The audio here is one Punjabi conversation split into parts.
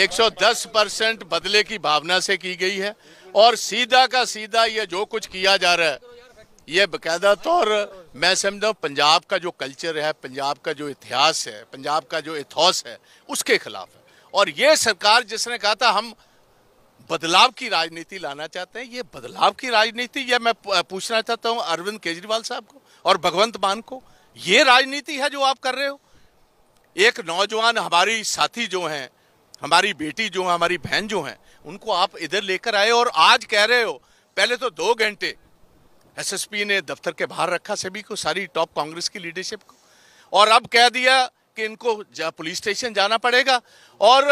110 परसेंट बदले की भावना से की गई है और सीधा का सीधा ये जो कुछ किया जा रहा है ये बकायदा तौर मैं समझता हूँ पंजाब का जो कल्चर है पंजाब का जो इतिहास है पंजाब का जो इथॉस है उसके खिलाफ है और ये सरकार जिसने कहा था हम बदलाव की राजनीति लाना चाहते हैं ये बदलाव की राजनीति यह मैं पूछना चाहता हूँ अरविंद केजरीवाल साहब को और भगवंत मान को ये राजनीति है जो आप कर रहे हो एक नौजवान हमारी साथी जो हैं हमारी बेटी जो है हमारी बहन जो है उनको आप इधर लेकर आए और आज कह रहे हो पहले तो दो घंटे एसएसपी ने दफ्तर के बाहर रखा सभी को सारी टॉप कांग्रेस की लीडरशिप को और अब कह दिया कि इनको पुलिस स्टेशन जाना पड़ेगा और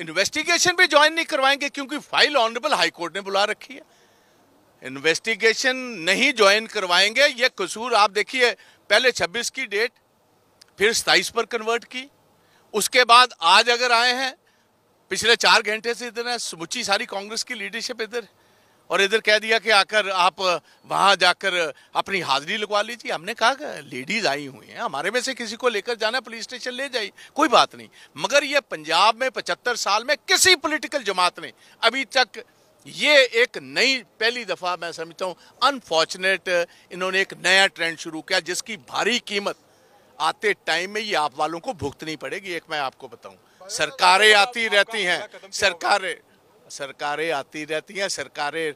इन्वेस्टिगेशन भी ज्वाइन नहीं करवाएंगे क्योंकि फाइल ऑनरेबल हाईकोर्ट ने बुला रखी है इन्वेस्टिगेशन नहीं ज्वाइन करवाएंगे ये कसूर आप देखिए पहले 26 की डेट फिर 27 पर कन्वर्ट की उसके बाद आज अगर आए हैं पिछले चार घंटे से इधर है समुची सारी कांग्रेस की लीडरशिप इधर और इधर कह दिया कि आकर आप वहाँ जाकर अपनी हाजिरी लगवा लीजिए हमने कहा लेडीज आई हुई हैं हमारे में से किसी को लेकर जाना पुलिस स्टेशन ले जाइए कोई बात नहीं मगर ये पंजाब में पचहत्तर साल में किसी पॉलिटिकल जमात ने अभी तक ये एक नई पहली दफ़ा मैं समझता हूँ अनफॉर्चुनेट इन्होंने एक नया ट्रेंड शुरू किया जिसकी भारी कीमत आते टाइम में ये आप वालों को भुगतनी पड़ेगी एक मैं आपको बताऊँ सरकारें आती रहती हैं सरकारें सरकारें आती रहती हैं सरकारें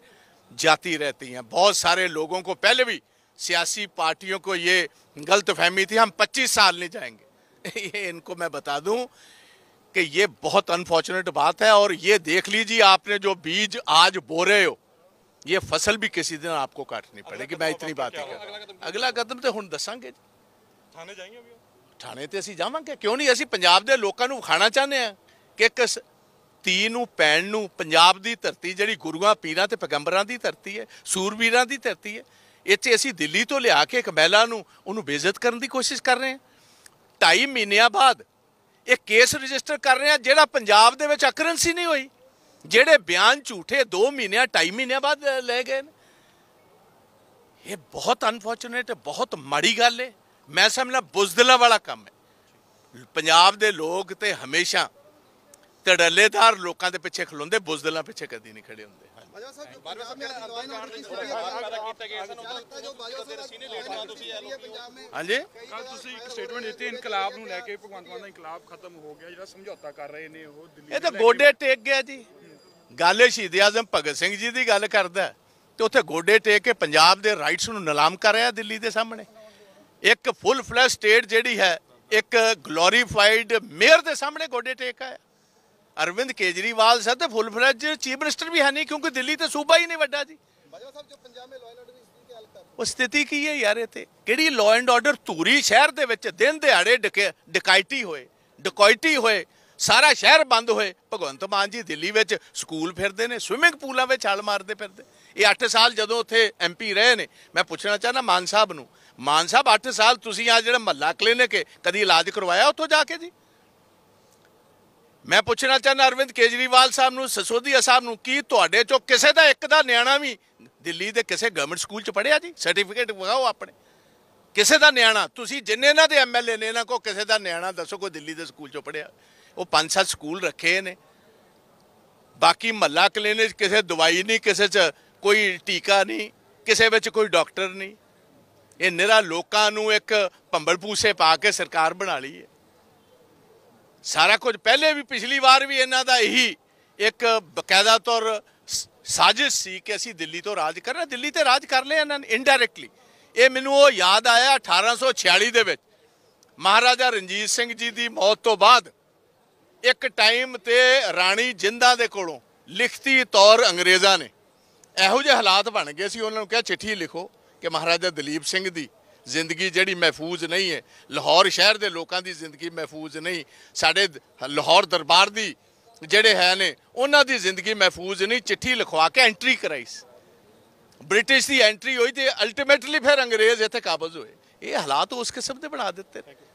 जाती रहती हैं बहुत सारे लोगों को पहले भी सियासी पार्टियों को ये गलत फहमी थी हम 25 साल नहीं जाएंगे ये इनको मैं बता दूं कि ये बहुत अनफॉर्चुनेट बात है और ये देख लीजिए आपने जो बीज आज बो रहे हो ये फसल भी किसी दिन आपको काटनी पड़ेगी मैं इतनी बात ही कर अगला कदम तो हम दसांगे थाने जाएंगे ਥਾਣੇ ਤੇ ਅਸੀਂ ਜਾਵਾਂਗੇ ਕਿਉਂ ਨਹੀਂ ਅਸੀਂ ਪੰਜਾਬ ਦੇ ਲੋਕਾਂ ਨੂੰ ਖਾਣਾ ਚਾਹੁੰਦੇ ਆ ਕਿ ਇੱਕ ਤੀ ਨੂੰ ਪੈਣ ਨੂੰ ਪੰਜਾਬ ਦੀ ਧਰਤੀ ਜਿਹੜੀ ਗੁਰੂਆਂ ਪੀਰਾਂ ਤੇ ਪੈਗੰਬਰਾਂ ਦੀ ਧਰਤੀ ਹੈ ਸੂਰਬੀਰਾਂ ਦੀ ਧਰਤੀ ਹੈ ਇੱਥੇ ਅਸੀਂ ਦਿੱਲੀ ਤੋਂ ਲਿਆ ਕੇ ਇੱਕ ਮਹਿਲਾ ਨੂੰ ਉਹਨੂੰ ਬੇਇੱਜ਼ਤ ਕਰਨ ਦੀ ਕੋਸ਼ਿਸ਼ ਕਰ ਰਹੇ ਹਾਂ 2.5 ਮਹੀਨਿਆਂ ਬਾਅਦ ਇਹ ਕੇਸ ਰਜਿਸਟਰ ਕਰ ਰਹੇ ਆ ਜਿਹੜਾ ਪੰਜਾਬ ਦੇ ਵਿੱਚ ਅਕਰੈਂਸੀ ਨਹੀਂ ਹੋਈ ਜਿਹੜੇ ਬਿਆਨ ਝੂਠੇ 2 ਮਹੀਨਿਆਂ 2.5 ਮਹੀਨਿਆਂ ਬਾਅਦ ਲੈ ਗਏ ਨੇ ਇਹ ਬਹੁਤ ਅਨਫੋਰਚੂਨੇਟ ਬਹੁਤ ਮਾੜੀ ਗੱਲ ਹੈ ਮੈਂ ਸਮਝਣਾ ਬੁਜ਼ਦਲਾ ਵਾਲਾ ਕੰਮ ਹੈ ਪੰਜਾਬ ਦੇ ਲੋਕ ਤੇ ਹਮੇਸ਼ਾ ਟੜਲੇਦਾਰ ਲੋਕਾਂ ਦੇ ਪਿੱਛੇ ਖਲੋਂਦੇ ਬੁਜ਼ਦਲਾਂ ਪਿੱਛੇ ਕਦੀ ਨਹੀਂ ਖੜੇ ਹੁੰਦੇ ਹਾਂਜੀ ਕੱਲ ਤੁਸੀਂ ਇੱਕ ਸਟੇਟਮੈਂਟ ਦਿੱਤੀ ਇਨਕਲਾਬ ਨੂੰ ਲੈ ਕੇ ਭਗਵੰਤ ਮਾਨ ਦਾ ਇਨਕਲਾਬ ਖਤਮ ਹੋ ਗਿਆ ਜਿਹੜਾ ਸਮਝੌਤਾ ਕਰ ਰਹੇ ਨੇ ਉਹ ਦਿੱਲੀ ਇਹ ਤਾਂ ਗੋਡੇ ਟੇਕ ਗਿਆ ਜੀ ਗੱਲ ਸ਼ਹੀਦ ਆਜ਼ਮ ਭਗਤ ਸਿੰਘ ਜੀ ਦੀ ਗੱਲ ਕਰਦਾ ਤੇ ਉੱਥੇ ਗੋਡੇ ਟੇਕ ਕੇ ਪੰਜਾਬ ਦੇ ਰਾਈਟਸ ਨੂੰ ਨਿਲਾਮ ਕਰ ਰਿਹਾ ਦਿੱਲੀ ਦੇ ਸਾਹਮਣੇ ਇੱਕ ਫੁੱਲ ਫਲੈਸ਼ ਸਟੇਟ ਜਿਹੜੀ ਹੈ ਇੱਕ ਗਲੋਰੀਫਾਈਡ ਮੇਅਰ ਦੇ ਸਾਹਮਣੇ ਗੋਡੇ ਟੇਕ ਆਇਆ ਅਰਵਿੰਦ ਕੇਜਰੀਵਾਲ ਸਾਹਿਬ ਤੇ ਫੁੱਲ ਫਲੈਜ ਚੀਫ ਮਿਨਿਸਟਰ ਵੀ ਹੈ ਨਹੀਂ ਕਿਉਂਕਿ ਦਿੱਲੀ ਤੇ ਸੂਬਾ ਹੀ ਨਹੀਂ ਵੱਡਾ ਜੀ ਸਾਹਿਬ ਜੋ ਦੀ ਉਹ ਸਥਿਤੀ ਕੀ ਹੈ ਯਾਰ ਇਥੇ ਕਿਹੜੀ ਲਾਅ ਐਂਡ ਆਰਡਰ ਧੂਰੀ ਸ਼ਹਿਰ ਦੇ ਵਿੱਚ ਦਿਨ ਦਿਹਾੜੇ ਡਕਾਇਟੀ ਹੋਏ ਡਕਾਇਟੀ ਹੋਏ ਸਾਰਾ ਸ਼ਹਿਰ ਬੰਦ ਹੋਏ ਭਗਵੰਤ ਮਾਨ ਜੀ ਦਿੱਲੀ ਵਿੱਚ ਸਕੂਲ ਫਿਰਦੇ ਨੇ ਸਵਿਮਿੰਗ ਪੂਲਾਂ ਵਿੱਚ ਛਾਲ ਮਾਰਦੇ ਫਿਰਦੇ ਇਹ 8 ਸਾਲ ਜਦੋਂ ਉੱਥੇ ਐਮਪੀ ਰਹੇ ਨੇ ਮੈਂ ਪੁੱਛਣਾ ਚਾਹਨਾ ਮਾਨ ਸਾਹਿਬ ਨੂੰ ਮਾਨ ਸਾਹਿਬ 8 ਸਾਲ ਤੁਸੀਂ ਆ ਜਿਹੜਾ ਮੱਲਾ ਕਲੀਨਿਕ ਹੈ ਕਦੀ ਇਲਾਜ ਕਰਵਾਇਆ ਉੱਥੋਂ ਜਾ ਕੇ ਜੀ ਮੈਂ ਪੁੱਛਣਾ ਚਾਹੁੰਦਾ ਅਰਵਿੰਦ ਕੇਜਰੀਵਾਲ ਸਾਹਿਬ ਨੂੰ ਸਸੋਦੀਆ ਸਾਹਿਬ ਨੂੰ ਕੀ ਤੁਹਾਡੇ ਚੋਂ ਕਿਸੇ ਦਾ ਇੱਕ ਦਾ ਨਿਆਣਾ ਵੀ ਦਿੱਲੀ ਦੇ ਕਿਸੇ ਗਵਰਨਮੈਂਟ ਸਕੂਲ ਚ ਪੜਿਆ ਜੀ ਸਰਟੀਫਿਕੇਟ ਵਗਾਓ ਆਪਣੇ ਕਿਸੇ ਦਾ ਨਿਆਣਾ ਤੁਸੀਂ ਜਿੰਨੇ ਇਹਨਾਂ ਦੇ ਐਮਐਲਏ ਨੇ ਇਹਨਾਂ ਕੋ ਕਿਸੇ ਦਾ ਨਿਆਣਾ ਦੱਸੋ ਕੋਈ ਦਿੱਲੀ ਦੇ ਸਕੂਲ ਚੋਂ ਪੜਿਆ ਉਹ ਪੰਜ ਸੱਤ ਸਕੂਲ ਰੱਖੇ ਨੇ ਬਾਕੀ ਮੱਲਾ ਕਲੀਨਿਕ ਕਿਸੇ ਦਵਾਈ ਨਹੀਂ ਕਿਸੇ ਚ ਕੋਈ ਟੀਕਾ ਨਹੀਂ ਕਿਸੇ ਵਿੱਚ ਕੋਈ ਡਾਕਟਰ ਨਹੀਂ ਇਹ ਨਿਹਰਾ ਲੋਕਾਂ ਨੂੰ ਇੱਕ ਭੰਬਲ ਪੂਸੇ ਪਾ ਕੇ ਸਰਕਾਰ ਬਣਾ ਲਈ ਹੈ ਸਾਰਾ ਕੁਝ ਪਹਿਲੇ ਵੀ ਪਿਛਲੀ ਵਾਰ ਵੀ ਇਹਨਾਂ ਦਾ ਇਹੀ ਇੱਕ ਬਕਾਇਦਾ ਤੌਰ ਸਾਜ਼ਿਸ਼ ਸੀ ਕਿ ਅਸੀਂ ਦਿੱਲੀ ਤੋਂ ਰਾਜ ਕਰਨਾ ਦਿੱਲੀ ਤੇ ਰਾਜ ਕਰ ਲਿਆ ਇਹਨਾਂ ਨੇ ਇਨਡਾਇਰੈਕਟਲੀ ਇਹ ਮੈਨੂੰ ਉਹ ਯਾਦ ਆਇਆ 1846 ਦੇ ਵਿੱਚ ਮਹਾਰਾਜਾ ਰਣਜੀਤ ਸਿੰਘ ਜੀ ਦੀ ਮੌਤ ਤੋਂ ਬਾਅਦ ਇੱਕ ਟਾਈਮ ਤੇ ਰਾਣੀ ਜਿੰਦਾ ਦੇ ਕੋਲੋਂ ਲਿਖਤੀ ਤੌਰ ਅੰਗਰੇਜ਼ਾਂ ਨੇ ਇਹੋ ਜਿਹੇ ਹਾਲਾਤ ਬਣ ਗਏ ਸੀ ਉਹਨਾਂ ਨੂੰ ਕਿਹਾ ਚਿੱਠੀ ਲਿਖੋ ਕਿ ਮਹਾਰਾਜਾ ਦਲੀਪ ਸਿੰਘ ਦੀ ਜ਼ਿੰਦਗੀ ਜਿਹੜੀ ਮਹਿਫੂਜ਼ ਨਹੀਂ ਹੈ ਲਾਹੌਰ ਸ਼ਹਿਰ ਦੇ ਲੋਕਾਂ ਦੀ ਜ਼ਿੰਦਗੀ ਮਹਿਫੂਜ਼ ਨਹੀਂ ਸਾਡੇ ਲਾਹੌਰ ਦਰਬਾਰ ਦੀ ਜਿਹੜੇ ਹੈ ਨੇ ਉਹਨਾਂ ਦੀ ਜ਼ਿੰਦਗੀ ਮਹਿਫੂਜ਼ ਨਹੀਂ ਚਿੱਠੀ ਲਿਖਵਾ ਕੇ ਐਂਟਰੀ ਕਰਾਈ ਸੀ ਬ੍ਰਿਟਿਸ਼ ਦੀ ਐਂਟਰੀ ਹੋਈ ਤੇ ਅਲਟੀਮੇਟਲੀ ਫਿਰ ਅੰਗਰੇਜ਼ ਇੱਥੇ ਕਾਬਜ਼ ਹੋਏ ਇਹ ਹਾਲਾਤ ਉਸ ਕਿਸਮ ਦੇ ਬਣਾ ਦਿੱਤੇ